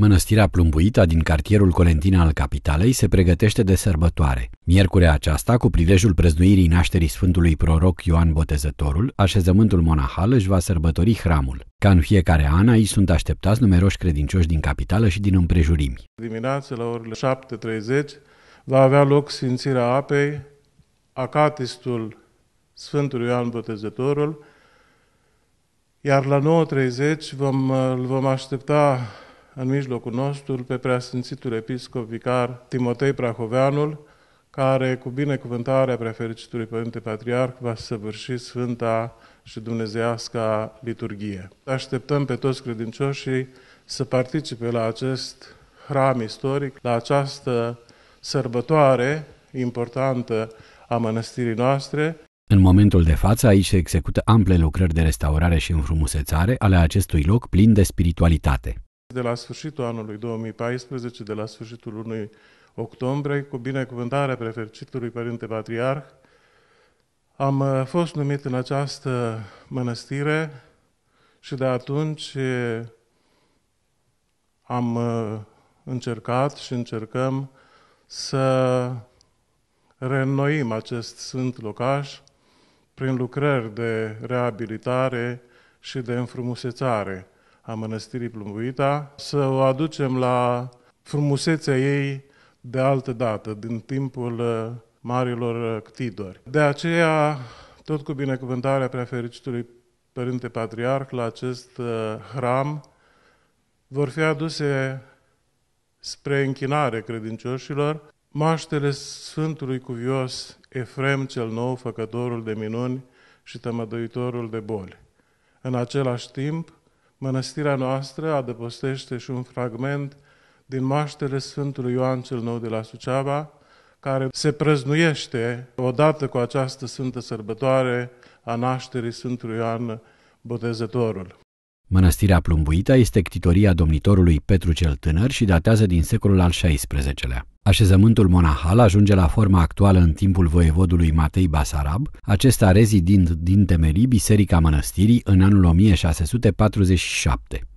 Mănăstirea plumbuită din cartierul Colentina al capitalei se pregătește de sărbătoare. Miercurea aceasta, cu prilejul prăznuirii nașterii Sfântului Proroc Ioan Botezătorul, așezământul monahal își va sărbători hramul. Ca în fiecare an, aici sunt așteptați numeroși credincioși din capitală și din împrejurimi. Dimineața, la orele 7.30, va avea loc sfințirea apei, acatistul Sfântului Ioan Botezătorul, iar la 9.30 vom, îl vom aștepta în mijlocul nostru pe preasfințitul episcop vicar Timotei Prahoveanul, care cu binecuvântarea prefericitului Părinte Patriarh va săvârși Sfânta și Dumnezeiasca liturghie. Așteptăm pe toți credincioșii să participe la acest hram istoric, la această sărbătoare importantă a mănăstirii noastre. În momentul de față, aici se execută ample lucrări de restaurare și înfrumusețare ale acestui loc plin de spiritualitate de la sfârșitul anului 2014, de la sfârșitul lunii octombrie, cu binecuvântarea prefercitului Părinte Patriarh, am uh, fost numit în această mănăstire și de atunci uh, am uh, încercat și încercăm să reînnoim acest sfânt locaș prin lucrări de reabilitare și de înfrumusețare a mănăstirii Plumbuita, să o aducem la frumusețea ei de altă dată, din timpul uh, marilor uh, ctidori. De aceea, tot cu binecuvântarea fericitului Părinte Patriarh la acest uh, hram, vor fi aduse spre închinare credincioșilor maștele Sfântului Cuvios Efrem cel Nou, făcătorul de minuni și tămăduitorul de boli. În același timp, mănăstirea noastră adăpostește și un fragment din maștele Sfântului Ioan cel Nou de la Suceava, care se prăznuiește odată cu această sfântă sărbătoare a nașterii Sfântului Ioan Botezătorul. Mănăstirea Plumbuita este ctitoria domnitorului Petru cel Tânăr și datează din secolul al XVI-lea. Așezământul monahal ajunge la forma actuală în timpul voievodului Matei Basarab, acesta rezidind din temerii biserica mănăstirii în anul 1647.